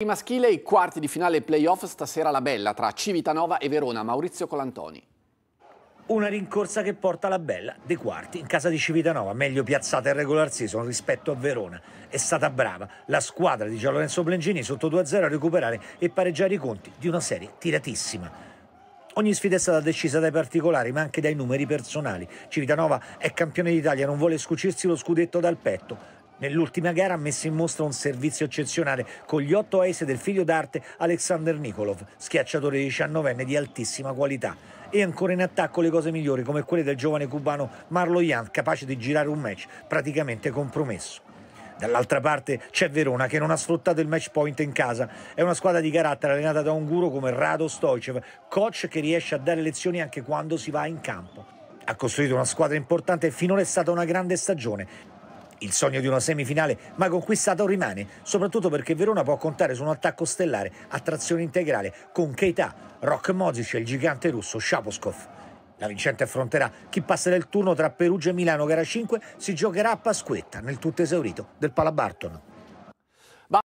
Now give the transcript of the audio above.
I maschile i quarti di finale playoff stasera la bella tra Civitanova e Verona, Maurizio Colantoni. Una rincorsa che porta la bella dei quarti in casa di Civitanova, meglio piazzata in regular season rispetto a Verona. È stata brava la squadra di Gian Lorenzo Blengini sotto 2-0 a recuperare e pareggiare i conti di una serie tiratissima. Ogni sfida è stata decisa dai particolari, ma anche dai numeri personali. Civitanova è campione d'Italia, non vuole scucirsi lo scudetto dal petto. Nell'ultima gara ha messo in mostra un servizio eccezionale con gli otto ace del figlio d'arte Alexander Nikolov, schiacciatore 19enne di altissima qualità. E ancora in attacco le cose migliori come quelle del giovane cubano Marlo Jan, capace di girare un match praticamente compromesso. Dall'altra parte c'è Verona che non ha sfruttato il match point in casa. È una squadra di carattere allenata da un guru come Rado Stoicev, coach che riesce a dare lezioni anche quando si va in campo. Ha costruito una squadra importante e finora è stata una grande stagione. Il sogno di una semifinale mai conquistato rimane, soprattutto perché Verona può contare su un attacco stellare a trazione integrale con Keita, Rock Mozic e il gigante russo Shaposkov. La vincente affronterà chi passa del turno tra Perugia e Milano, gara 5, si giocherà a Pasquetta, nel tutto esaurito del Palabarton.